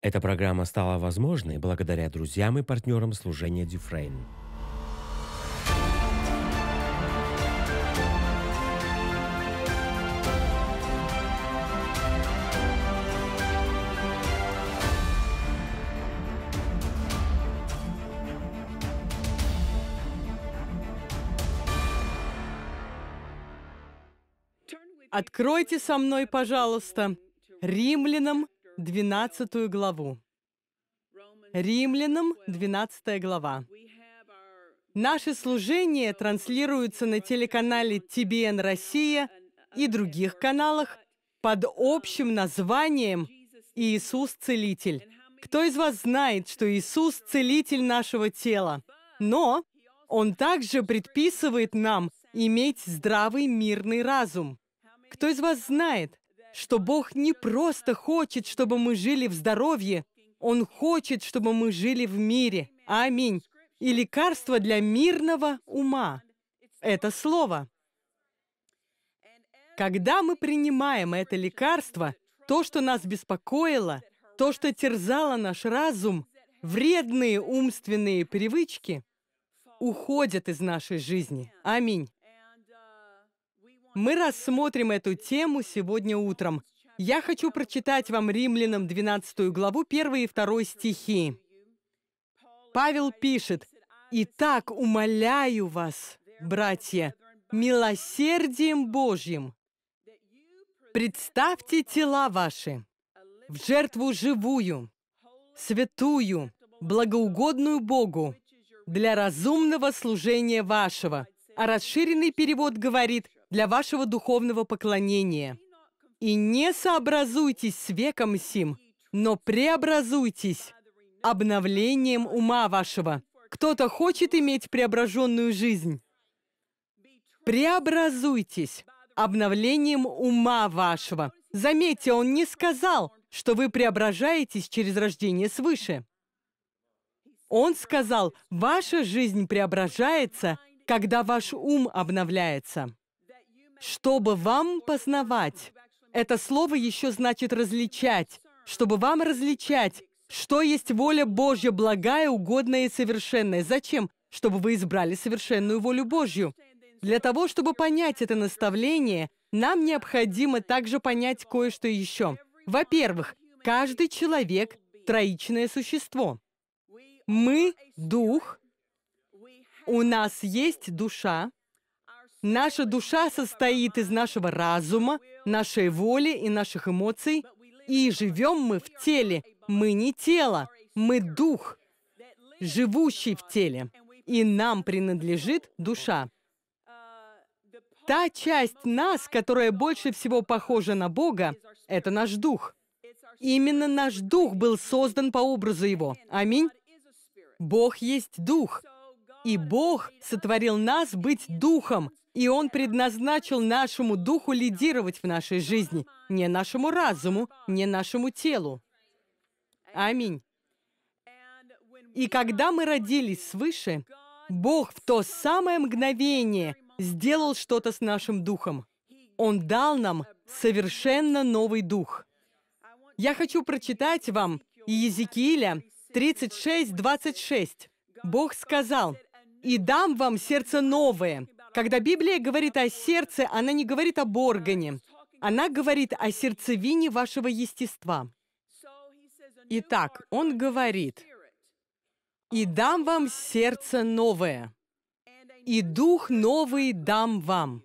Эта программа стала возможной благодаря друзьям и партнерам служения Дюфрейн. Откройте со мной, пожалуйста, римлянам 12 главу. Римлянам 12 глава. наше служение транслируется на телеканале ТБН Россия и других каналах под общим названием «Иисус Целитель». Кто из вас знает, что Иисус – целитель нашего тела? Но Он также предписывает нам иметь здравый мирный разум. Кто из вас знает, что Бог не просто хочет, чтобы мы жили в здоровье, Он хочет, чтобы мы жили в мире. Аминь. И лекарство для мирного ума – это слово. Когда мы принимаем это лекарство, то, что нас беспокоило, то, что терзало наш разум, вредные умственные привычки уходят из нашей жизни. Аминь. Мы рассмотрим эту тему сегодня утром. Я хочу прочитать вам Римлянам 12 главу 1 и 2 стихи. Павел пишет, «Итак, умоляю вас, братья, милосердием Божьим, представьте тела ваши в жертву живую, святую, благоугодную Богу для разумного служения вашего». А расширенный перевод говорит – для вашего духовного поклонения. И не сообразуйтесь с веком сим, но преобразуйтесь обновлением ума вашего. Кто-то хочет иметь преображенную жизнь. Преобразуйтесь обновлением ума вашего. Заметьте, он не сказал, что вы преображаетесь через рождение свыше. Он сказал, ваша жизнь преображается, когда ваш ум обновляется чтобы вам познавать. Это слово еще значит различать, чтобы вам различать, что есть воля Божья, благая, угодная и совершенная. Зачем? Чтобы вы избрали совершенную волю Божью. Для того, чтобы понять это наставление, нам необходимо также понять кое-что еще. Во-первых, каждый человек – троичное существо. Мы – дух, у нас есть душа, Наша душа состоит из нашего разума, нашей воли и наших эмоций. И живем мы в теле. Мы не тело, мы дух, живущий в теле. И нам принадлежит душа. Та часть нас, которая больше всего похожа на Бога, это наш дух. Именно наш дух был создан по образу Его. Аминь. Бог есть дух. И Бог сотворил нас быть духом, и Он предназначил нашему духу лидировать в нашей жизни, не нашему разуму, не нашему телу. Аминь. И когда мы родились свыше, Бог в то самое мгновение сделал что-то с нашим духом. Он дал нам совершенно новый дух. Я хочу прочитать вам Иезекииля 36, 26. Бог сказал, «И дам вам сердце новое, когда Библия говорит о сердце, она не говорит об органе. Она говорит о сердцевине вашего естества. Итак, он говорит, «И дам вам сердце новое, и дух новый дам вам,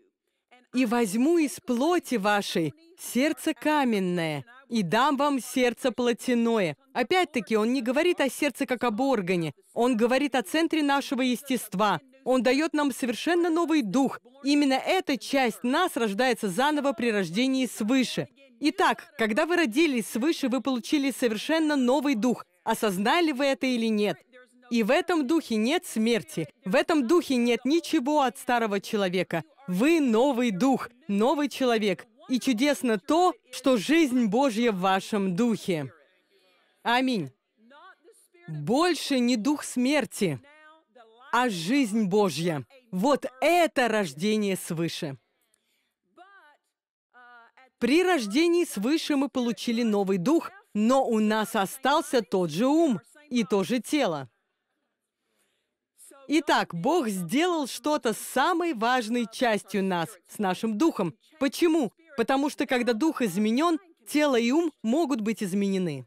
и возьму из плоти вашей сердце каменное, и дам вам сердце плотяное». Опять-таки, он не говорит о сердце как об органе, он говорит о центре нашего естества – он дает нам совершенно новый дух. Именно эта часть нас рождается заново при рождении свыше. Итак, когда вы родились свыше, вы получили совершенно новый дух. Осознали вы это или нет? И в этом духе нет смерти. В этом духе нет ничего от старого человека. Вы новый дух, новый человек. И чудесно то, что жизнь Божья в вашем духе. Аминь. Больше не дух смерти а жизнь Божья. Вот это рождение свыше. При рождении свыше мы получили новый дух, но у нас остался тот же ум и то же тело. Итак, Бог сделал что-то с самой важной частью нас, с нашим духом. Почему? Потому что когда дух изменен, тело и ум могут быть изменены.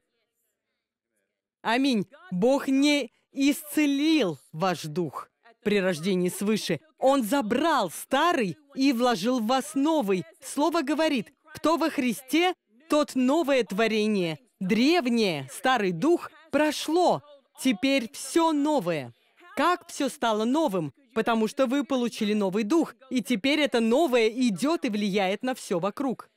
Аминь. Бог не исцелил ваш дух при рождении свыше. Он забрал старый и вложил в вас новый. Слово говорит, кто во Христе, тот новое творение. Древнее, старый дух прошло, теперь все новое. Как все стало новым? Потому что вы получили новый дух, и теперь это новое идет и влияет на все вокруг.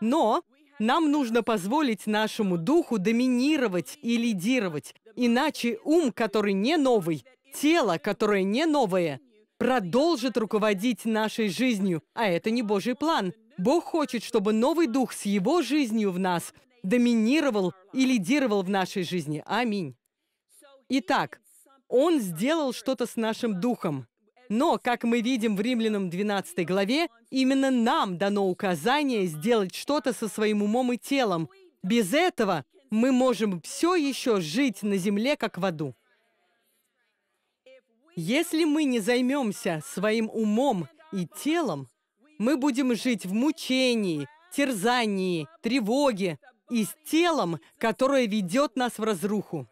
Но нам нужно позволить нашему духу доминировать и лидировать. Иначе ум, который не новый, тело, которое не новое, продолжит руководить нашей жизнью, а это не Божий план. Бог хочет, чтобы новый дух с его жизнью в нас доминировал и лидировал в нашей жизни. Аминь. Итак, Он сделал что-то с нашим духом. Но, как мы видим в Римлянам 12 главе, именно нам дано указание сделать что-то со своим умом и телом. Без этого мы можем все еще жить на земле, как в аду. Если мы не займемся своим умом и телом, мы будем жить в мучении, терзании, тревоге и с телом, которое ведет нас в разруху.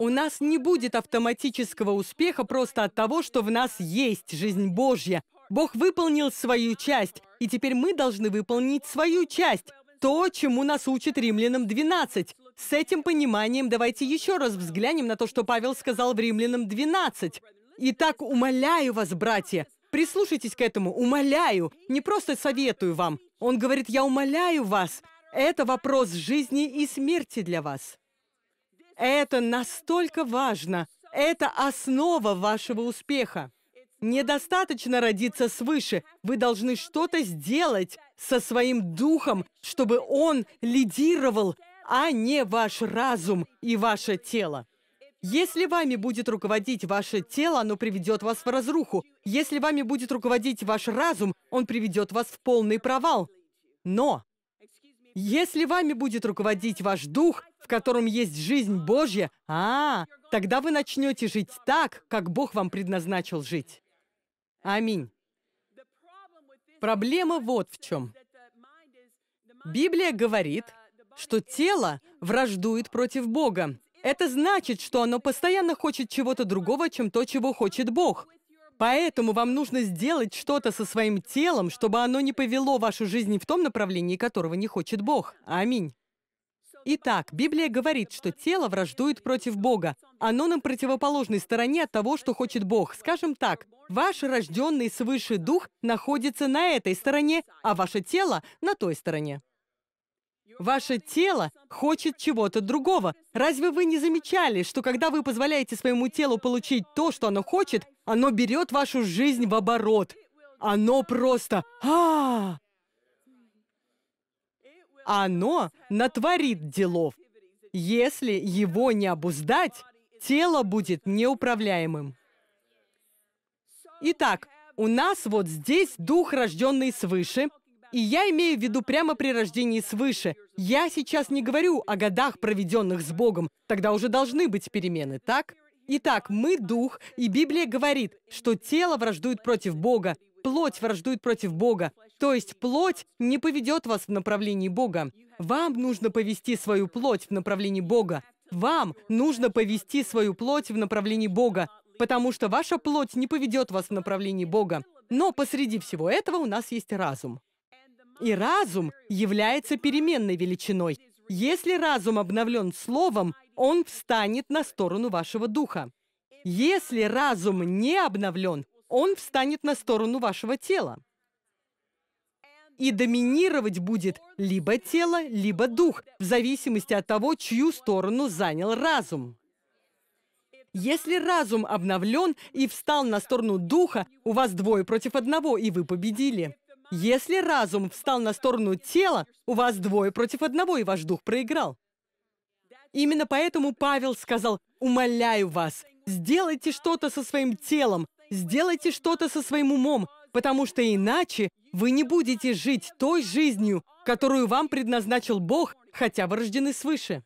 У нас не будет автоматического успеха просто от того, что в нас есть жизнь Божья. Бог выполнил свою часть, и теперь мы должны выполнить свою часть. То, чему нас учит Римлянам 12. С этим пониманием давайте еще раз взглянем на то, что Павел сказал в Римлянам 12. «Итак, умоляю вас, братья, прислушайтесь к этому, умоляю, не просто советую вам». Он говорит, «Я умоляю вас, это вопрос жизни и смерти для вас». Это настолько важно. Это основа вашего успеха. Недостаточно родиться свыше. Вы должны что-то сделать со своим духом, чтобы он лидировал, а не ваш разум и ваше тело. Если вами будет руководить ваше тело, оно приведет вас в разруху. Если вами будет руководить ваш разум, он приведет вас в полный провал. Но если вами будет руководить ваш дух, в котором есть жизнь Божья, а, тогда вы начнете жить так, как Бог вам предназначил жить. Аминь. Проблема вот в чем. Библия говорит, что тело враждует против Бога. Это значит, что оно постоянно хочет чего-то другого, чем то, чего хочет Бог. Поэтому вам нужно сделать что-то со своим телом, чтобы оно не повело вашу жизнь в том направлении, которого не хочет Бог. Аминь. Итак, Библия говорит, что тело враждует против Бога. Оно на противоположной стороне от того, что хочет Бог. Скажем так, ваш рожденный свыше дух находится на этой стороне, а ваше тело — на той стороне. Ваше тело хочет чего-то другого. Разве вы не замечали, что когда вы позволяете своему телу получить то, что оно хочет, оно берет вашу жизнь в оборот? Оно просто а, -а, -а оно натворит делов. Если его не обуздать, тело будет неуправляемым. Итак, у нас вот здесь дух, рожденный свыше, и я имею в виду прямо при рождении свыше. Я сейчас не говорю о годах, проведенных с Богом. Тогда уже должны быть перемены, так? Итак, мы дух, и Библия говорит, что тело враждует против Бога, плоть враждует против Бога, то есть плоть не поведет вас в направлении Бога. Вам нужно повести свою плоть в направлении Бога. Вам нужно повести свою плоть в направлении Бога, потому что ваша плоть не поведет вас в направлении Бога. Но посреди всего этого у нас есть разум. И разум является переменной величиной. Если разум обновлен словом, он встанет на сторону вашего духа. Если разум не обновлен, он встанет на сторону вашего тела и доминировать будет либо тело, либо дух, в зависимости от того, чью сторону занял разум. Если разум обновлен и встал на сторону духа, у вас двое против одного, и вы победили. Если разум встал на сторону тела, у вас двое против одного, и ваш дух проиграл. Именно поэтому Павел сказал, «Умоляю вас, сделайте что-то со своим телом, сделайте что-то со своим умом, потому что иначе вы не будете жить той жизнью, которую вам предназначил Бог, хотя вы рождены свыше.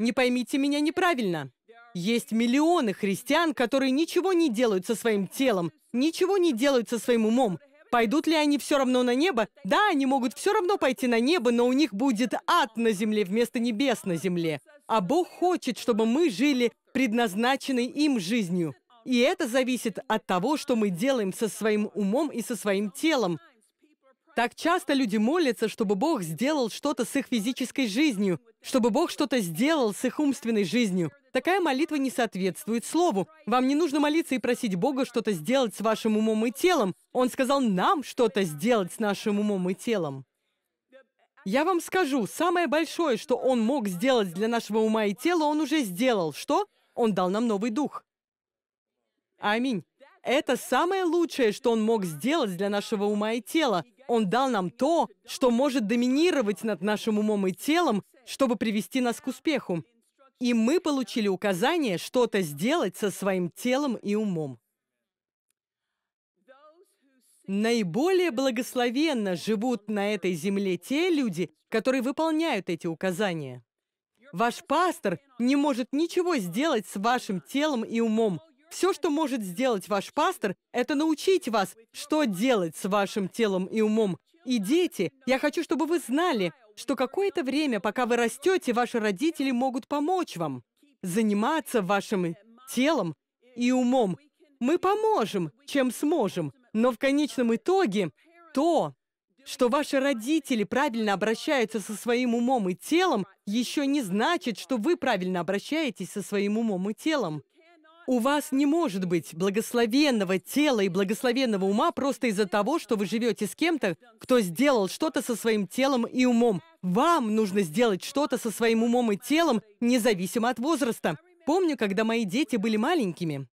Не поймите меня неправильно. Есть миллионы христиан, которые ничего не делают со своим телом, ничего не делают со своим умом. Пойдут ли они все равно на небо? Да, они могут все равно пойти на небо, но у них будет ад на земле вместо небес на земле. А Бог хочет, чтобы мы жили предназначенной им жизнью. И это зависит от того, что мы делаем со своим умом и со своим телом. Так часто люди молятся, чтобы Бог сделал что-то с их физической жизнью, чтобы Бог что-то сделал с их умственной жизнью. Такая молитва не соответствует Слову. Вам не нужно молиться и просить Бога что-то сделать с вашим умом и телом. Он сказал нам что-то сделать с нашим умом и телом. Я вам скажу, самое большое, что Он мог сделать для нашего ума и тела, Он уже сделал. Что? Он дал нам новый дух. Аминь. Это самое лучшее, что Он мог сделать для нашего ума и тела. Он дал нам то, что может доминировать над нашим умом и телом, чтобы привести нас к успеху. И мы получили указание что-то сделать со своим телом и умом. Наиболее благословенно живут на этой земле те люди, которые выполняют эти указания. Ваш пастор не может ничего сделать с вашим телом и умом, все, что может сделать ваш пастор, это научить вас, что делать с вашим телом и умом. И дети, я хочу, чтобы вы знали, что какое-то время, пока вы растете, ваши родители могут помочь вам заниматься вашим телом и умом. Мы поможем, чем сможем, но в конечном итоге то, что ваши родители правильно обращаются со своим умом и телом, еще не значит, что вы правильно обращаетесь со своим умом и телом. У вас не может быть благословенного тела и благословенного ума просто из-за того, что вы живете с кем-то, кто сделал что-то со своим телом и умом. Вам нужно сделать что-то со своим умом и телом, независимо от возраста. Помню, когда мои дети были маленькими.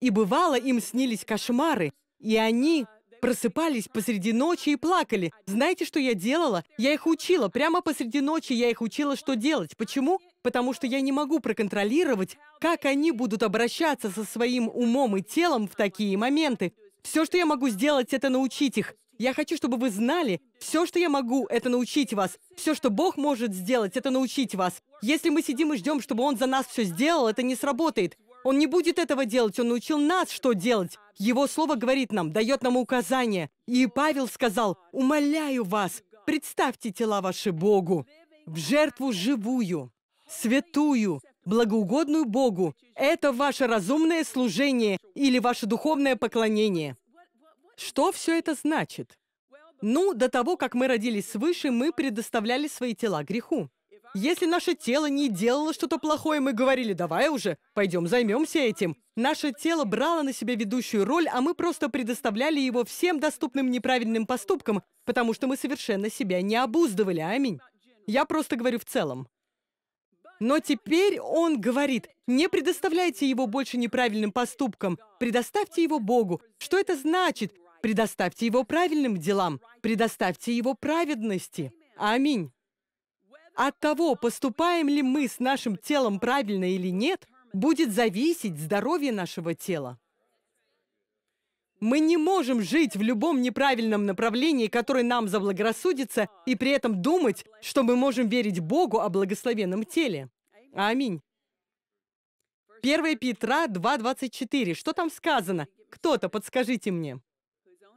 И бывало, им снились кошмары, и они просыпались посреди ночи и плакали. Знаете, что я делала? Я их учила. Прямо посреди ночи я их учила, что делать. Почему? потому что я не могу проконтролировать, как они будут обращаться со своим умом и телом в такие моменты. Все, что я могу сделать, это научить их. Я хочу, чтобы вы знали, все, что я могу, это научить вас. Все, что Бог может сделать, это научить вас. Если мы сидим и ждем, чтобы Он за нас все сделал, это не сработает. Он не будет этого делать, Он научил нас, что делать. Его Слово говорит нам, дает нам указания. И Павел сказал, «Умоляю вас, представьте тела ваши Богу в жертву живую, святую, благоугодную Богу. Это ваше разумное служение или ваше духовное поклонение. Что все это значит? Ну, до того, как мы родились свыше, мы предоставляли свои тела греху. Если наше тело не делало что-то плохое, мы говорили, давай уже, пойдем займемся этим. Наше тело брало на себя ведущую роль, а мы просто предоставляли его всем доступным неправильным поступкам, потому что мы совершенно себя не обуздывали, аминь. Я просто говорю в целом. Но теперь он говорит, не предоставляйте его больше неправильным поступкам, предоставьте его Богу. Что это значит? Предоставьте его правильным делам, предоставьте его праведности. Аминь. От того, поступаем ли мы с нашим телом правильно или нет, будет зависеть здоровье нашего тела. Мы не можем жить в любом неправильном направлении, которое нам заблагорассудится, и при этом думать, что мы можем верить Богу о благословенном теле. Аминь. 1 Петра 2.24. Что там сказано? Кто-то, подскажите мне.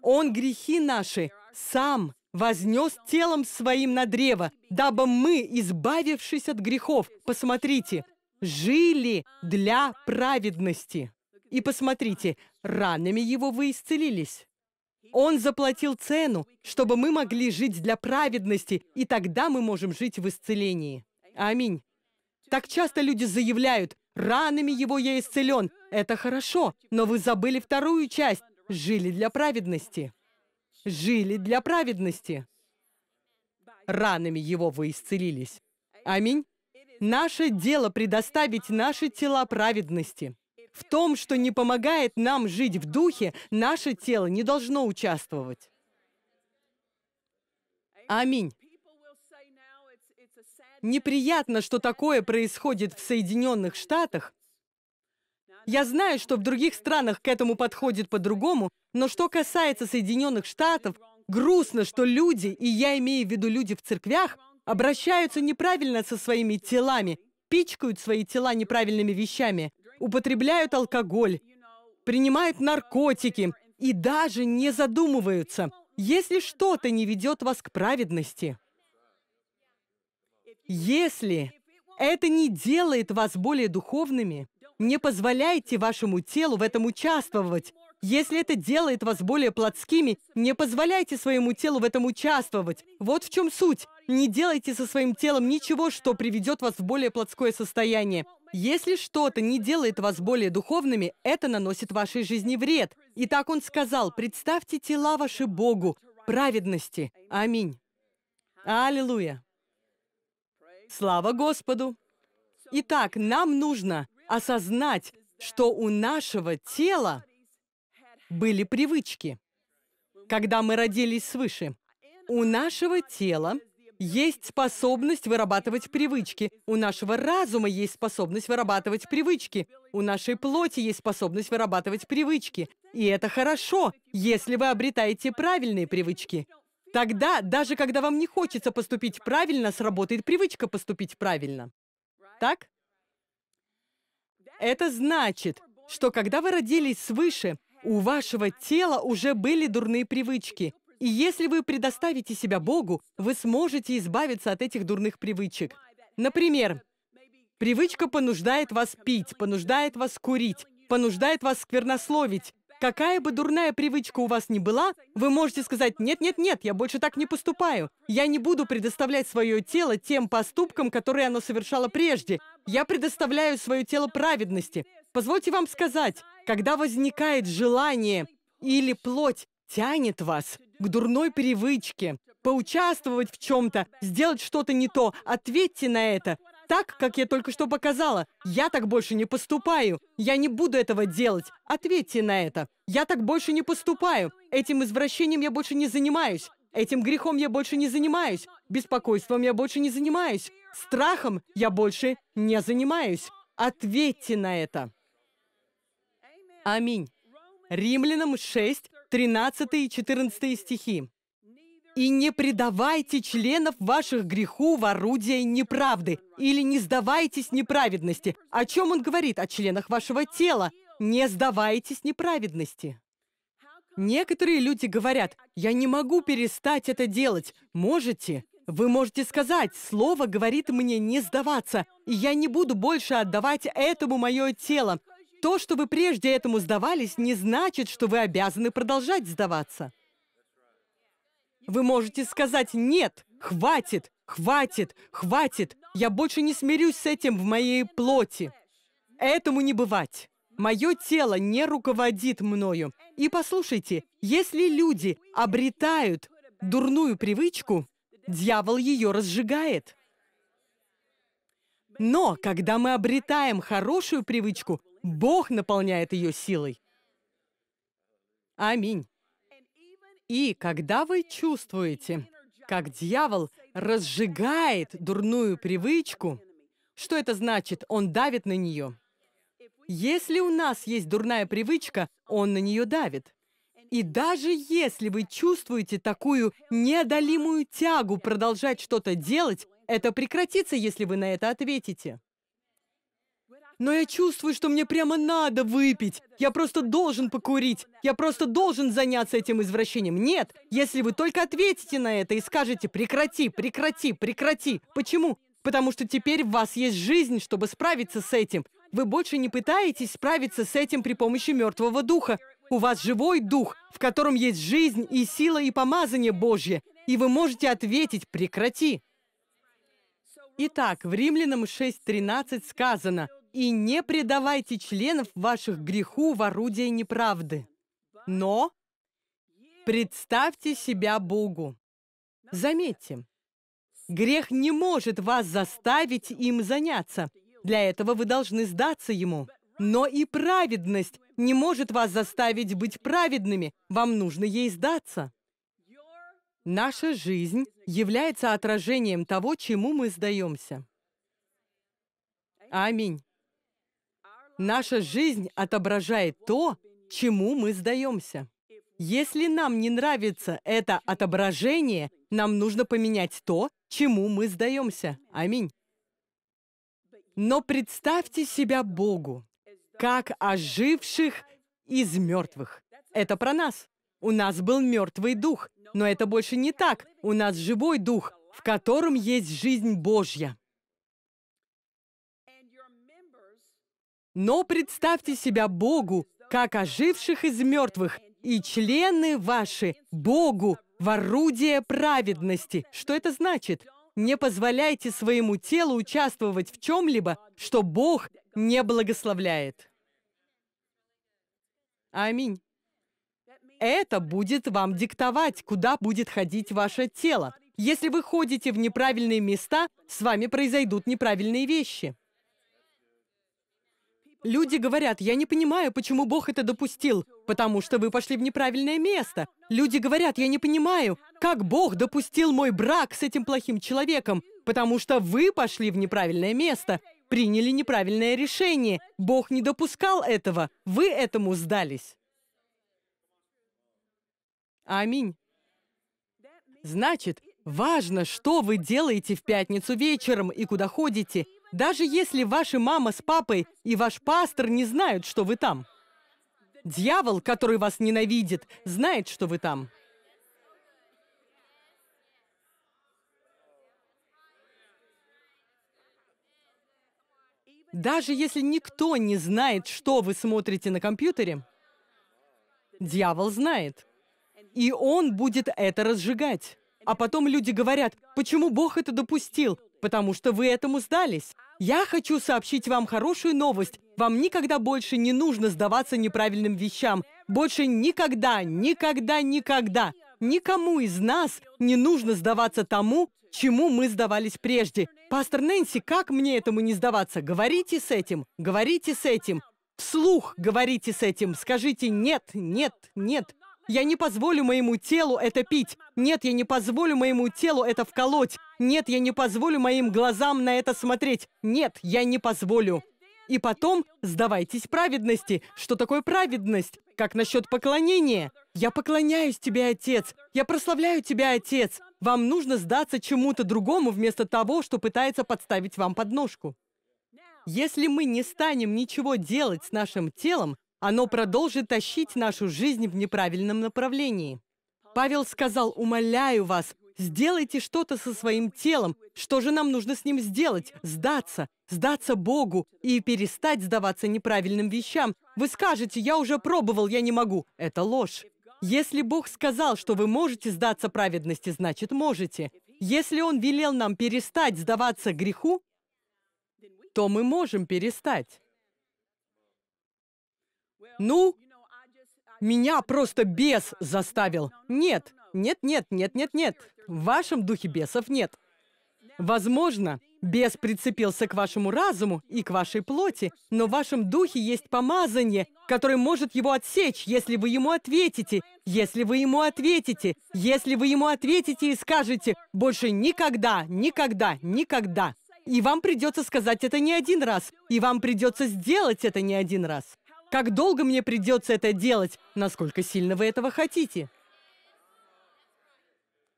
Он грехи наши сам вознес телом своим на древо, дабы мы, избавившись от грехов, посмотрите, жили для праведности. И посмотрите, ранами его вы исцелились. Он заплатил цену, чтобы мы могли жить для праведности, и тогда мы можем жить в исцелении. Аминь. Так часто люди заявляют, ранами его я исцелен. Это хорошо, но вы забыли вторую часть. Жили для праведности. Жили для праведности. Ранами его вы исцелились. Аминь. Наше дело предоставить наши тела праведности. В том, что не помогает нам жить в духе, наше тело не должно участвовать. Аминь неприятно, что такое происходит в Соединенных Штатах. Я знаю, что в других странах к этому подходит по-другому, но что касается Соединенных Штатов, грустно, что люди, и я имею в виду люди в церквях, обращаются неправильно со своими телами, пичкают свои тела неправильными вещами, употребляют алкоголь, принимают наркотики и даже не задумываются, если что-то не ведет вас к праведности. Если это не делает вас более духовными, не позволяйте вашему телу в этом участвовать. Если это делает вас более плотскими, не позволяйте своему телу в этом участвовать. Вот в чем суть. Не делайте со своим телом ничего, что приведет вас в более плотское состояние. Если что-то не делает вас более духовными, это наносит вашей жизни вред. И так он сказал, представьте тела ваши Богу, праведности. Аминь. Аллилуйя. Слава Господу! Итак, нам нужно осознать, что у нашего тела были привычки, когда мы родились свыше. У нашего тела есть способность вырабатывать привычки. У нашего разума есть способность вырабатывать привычки. У нашей плоти есть способность вырабатывать привычки. И это хорошо, если вы обретаете правильные привычки. Тогда, даже когда вам не хочется поступить правильно, сработает привычка поступить правильно. Так? Это значит, что когда вы родились свыше, у вашего тела уже были дурные привычки. И если вы предоставите себя Богу, вы сможете избавиться от этих дурных привычек. Например, привычка понуждает вас пить, понуждает вас курить, понуждает вас сквернословить, Какая бы дурная привычка у вас ни была, вы можете сказать «нет-нет-нет, я больше так не поступаю. Я не буду предоставлять свое тело тем поступкам, которые оно совершало прежде. Я предоставляю свое тело праведности». Позвольте вам сказать, когда возникает желание или плоть тянет вас к дурной привычке, поучаствовать в чем-то, сделать что-то не то, ответьте на это, так, как я только что показала. Я так больше не поступаю. Я не буду этого делать. Ответьте на это. Я так больше не поступаю. Этим извращением я больше не занимаюсь. Этим грехом я больше не занимаюсь. Беспокойством я больше не занимаюсь. Страхом я больше не занимаюсь. Ответьте на это. Аминь. Римлянам 6, 13 и 14 стихи. И не предавайте членов ваших греху в орудие неправды, или не сдавайтесь неправедности. О чем он говорит? О членах вашего тела. Не сдавайтесь неправедности. Некоторые люди говорят, «Я не могу перестать это делать». Можете. Вы можете сказать, «Слово говорит мне не сдаваться, и я не буду больше отдавать этому мое тело». То, что вы прежде этому сдавались, не значит, что вы обязаны продолжать сдаваться. Вы можете сказать «нет», «хватит», «хватит», «хватит», «я больше не смирюсь с этим в моей плоти». Этому не бывать. Мое тело не руководит мною. И послушайте, если люди обретают дурную привычку, дьявол ее разжигает. Но когда мы обретаем хорошую привычку, Бог наполняет ее силой. Аминь. И когда вы чувствуете, как дьявол разжигает дурную привычку, что это значит? Он давит на нее. Если у нас есть дурная привычка, он на нее давит. И даже если вы чувствуете такую неодолимую тягу продолжать что-то делать, это прекратится, если вы на это ответите. Но я чувствую, что мне прямо надо выпить. Я просто должен покурить. Я просто должен заняться этим извращением. Нет, если вы только ответите на это и скажете «прекрати, прекрати, прекрати». Почему? Потому что теперь у вас есть жизнь, чтобы справиться с этим. Вы больше не пытаетесь справиться с этим при помощи мертвого духа. У вас живой дух, в котором есть жизнь и сила и помазание Божье. И вы можете ответить «прекрати». Итак, в Римлянам 6.13 сказано – и не предавайте членов ваших греху в орудие неправды. Но представьте себя Богу. Заметьте, грех не может вас заставить им заняться. Для этого вы должны сдаться ему. Но и праведность не может вас заставить быть праведными. Вам нужно ей сдаться. Наша жизнь является отражением того, чему мы сдаемся. Аминь. Наша жизнь отображает то, чему мы сдаемся. Если нам не нравится это отображение, нам нужно поменять то, чему мы сдаемся. Аминь. Но представьте себя Богу, как оживших из мертвых. Это про нас. У нас был мертвый дух, но это больше не так. У нас живой дух, в котором есть жизнь Божья. Но представьте себя Богу, как оживших из мертвых, и члены ваши Богу в орудие праведности. Что это значит? Не позволяйте своему телу участвовать в чем-либо, что Бог не благословляет. Аминь. Это будет вам диктовать, куда будет ходить ваше тело. Если вы ходите в неправильные места, с вами произойдут неправильные вещи. Люди говорят, я не понимаю, почему Бог это допустил, потому что вы пошли в неправильное место. Люди говорят, я не понимаю, как Бог допустил мой брак с этим плохим человеком, потому что вы пошли в неправильное место, приняли неправильное решение. Бог не допускал этого, вы этому сдались. Аминь. Значит, важно, что вы делаете в пятницу вечером и куда ходите – даже если ваша мама с папой и ваш пастор не знают, что вы там. Дьявол, который вас ненавидит, знает, что вы там. Даже если никто не знает, что вы смотрите на компьютере, дьявол знает. И он будет это разжигать. А потом люди говорят, почему Бог это допустил? потому что вы этому сдались. Я хочу сообщить вам хорошую новость. Вам никогда больше не нужно сдаваться неправильным вещам. Больше никогда, никогда, никогда никому из нас не нужно сдаваться тому, чему мы сдавались прежде. Пастор Нэнси, как мне этому не сдаваться? Говорите с этим, говорите с этим. Вслух говорите с этим, скажите «нет, нет, нет». Я не позволю моему телу это пить. Нет, я не позволю моему телу это вколоть. Нет, я не позволю моим глазам на это смотреть. Нет, я не позволю. И потом сдавайтесь праведности. Что такое праведность? Как насчет поклонения? Я поклоняюсь тебе, Отец. Я прославляю тебя, Отец. Вам нужно сдаться чему-то другому вместо того, что пытается подставить вам подножку. Если мы не станем ничего делать с нашим телом, оно продолжит тащить нашу жизнь в неправильном направлении. Павел сказал, умоляю вас, сделайте что-то со своим телом. Что же нам нужно с ним сделать? Сдаться, сдаться Богу и перестать сдаваться неправильным вещам. Вы скажете, я уже пробовал, я не могу. Это ложь. Если Бог сказал, что вы можете сдаться праведности, значит можете. Если Он велел нам перестать сдаваться греху, то мы можем перестать ну, меня просто бес заставил. Нет, нет, нет, нет, нет, нет. В вашем духе бесов нет. Возможно, бес прицепился к вашему разуму и к вашей плоти, но в вашем духе есть помазание, которое может его отсечь, если вы ему ответите, если вы ему ответите, если вы ему ответите и скажете «больше никогда, никогда, никогда». И вам придется сказать это не один раз, и вам придется сделать это не один раз. Как долго мне придется это делать? Насколько сильно вы этого хотите?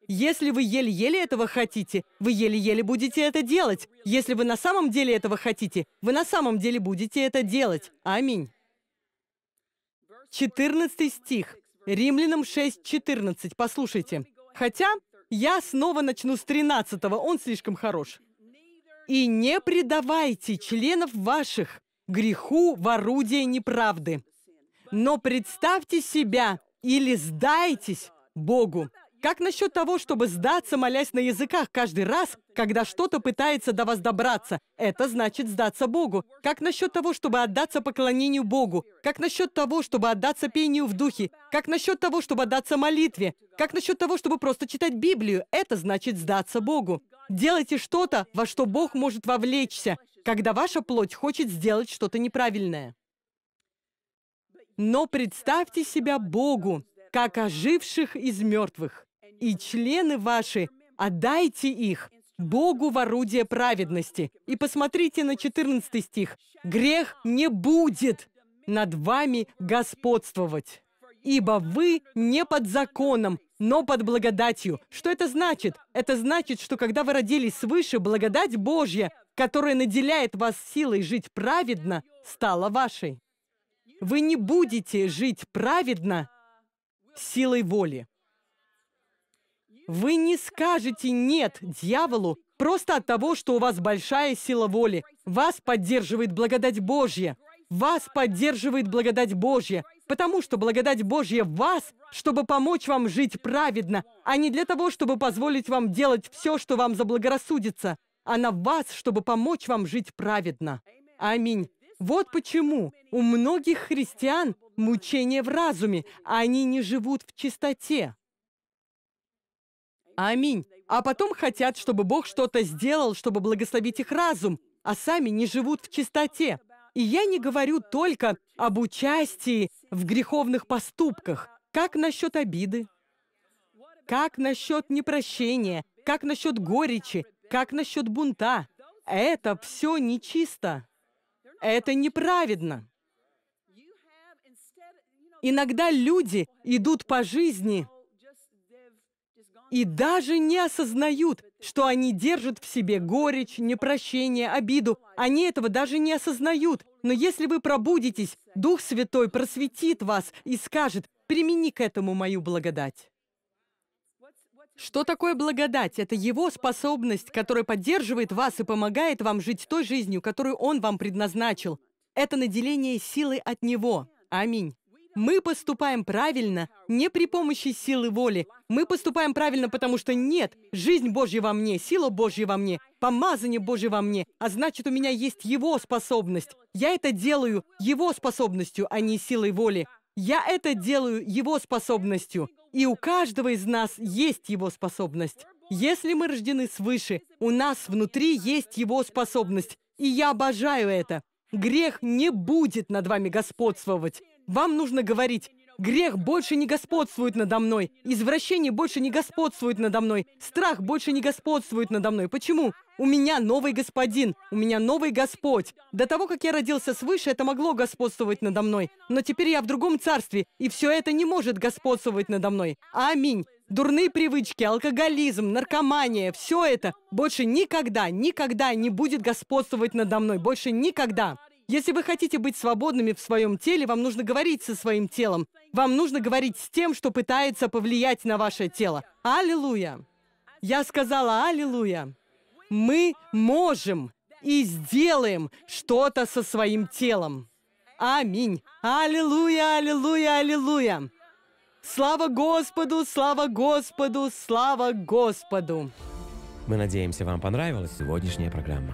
Если вы еле-еле этого хотите, вы еле-еле будете это делать. Если вы на самом деле этого хотите, вы на самом деле будете это делать. Аминь. 14 стих. Римлянам 6.14. Послушайте. Хотя я снова начну с 13 он слишком хорош. «И не предавайте членов ваших, греху в орудие неправды. Но представьте себя или сдайтесь Богу. Как насчет того, чтобы сдаться, молясь на языках каждый раз, когда что-то пытается до вас добраться? Это значит сдаться Богу. Как насчет того, чтобы отдаться поклонению Богу? Как насчет того, чтобы отдаться пению в духе? Как насчет того, чтобы отдаться молитве? Как насчет того, чтобы просто читать Библию? Это значит сдаться Богу. Делайте что-то, во что Бог может вовлечься когда ваша плоть хочет сделать что-то неправильное. Но представьте себя Богу, как оживших из мертвых, и члены ваши, отдайте их Богу в орудие праведности. И посмотрите на 14 стих. «Грех не будет над вами господствовать, ибо вы не под законом, но под благодатью». Что это значит? Это значит, что когда вы родились свыше, благодать Божья которая наделяет вас силой жить праведно, стала вашей. Вы не будете жить праведно силой воли. Вы не скажете «нет» дьяволу просто от того, что у вас большая сила воли. Вас поддерживает благодать Божья. Вас поддерживает благодать Божья, потому что благодать Божья в вас, чтобы помочь вам жить праведно, а не для того, чтобы позволить вам делать все, что вам заблагорассудится а на вас, чтобы помочь вам жить праведно. Аминь. Вот почему у многих христиан мучение в разуме, а они не живут в чистоте. Аминь. А потом хотят, чтобы Бог что-то сделал, чтобы благословить их разум, а сами не живут в чистоте. И я не говорю только об участии в греховных поступках. Как насчет обиды? Как насчет непрощения? Как насчет горечи? Как насчет бунта? Это все нечисто. Это неправедно. Иногда люди идут по жизни и даже не осознают, что они держат в себе горечь, непрощение, обиду. Они этого даже не осознают. Но если вы пробудитесь, Дух Святой просветит вас и скажет, «Примени к этому мою благодать». Что такое благодать? Это его способность, которая поддерживает вас и помогает вам жить той жизнью, которую он вам предназначил. Это наделение силы от него. Аминь. Мы поступаем правильно не при помощи силы воли. Мы поступаем правильно, потому что нет, жизнь Божья во мне, сила Божья во мне, помазание Божье во мне, а значит, у меня есть Его способность. Я это делаю Его способностью, а не силой воли. Я это делаю Его способностью, и у каждого из нас есть Его способность. Если мы рождены свыше, у нас внутри есть Его способность, и я обожаю это. Грех не будет над вами господствовать. Вам нужно говорить, Грех больше не господствует надо мной. Извращение больше не господствует надо мной. Страх больше не господствует надо мной. Почему? У меня новый господин, у меня новый Господь. До того, как я родился свыше, это могло господствовать надо мной. Но теперь я в другом царстве, и все это не может господствовать надо мной. Аминь. Дурные привычки, алкоголизм, наркомания, все это больше никогда, никогда не будет господствовать надо мной. Больше никогда. Если вы хотите быть свободными в своем теле, вам нужно говорить со своим телом. Вам нужно говорить с тем, что пытается повлиять на ваше тело. Аллилуйя! Я сказала «Аллилуйя». Мы можем и сделаем что-то со своим телом. Аминь. Аллилуйя, аллилуйя, аллилуйя. Слава Господу, слава Господу, слава Господу. Мы надеемся, вам понравилась сегодняшняя программа.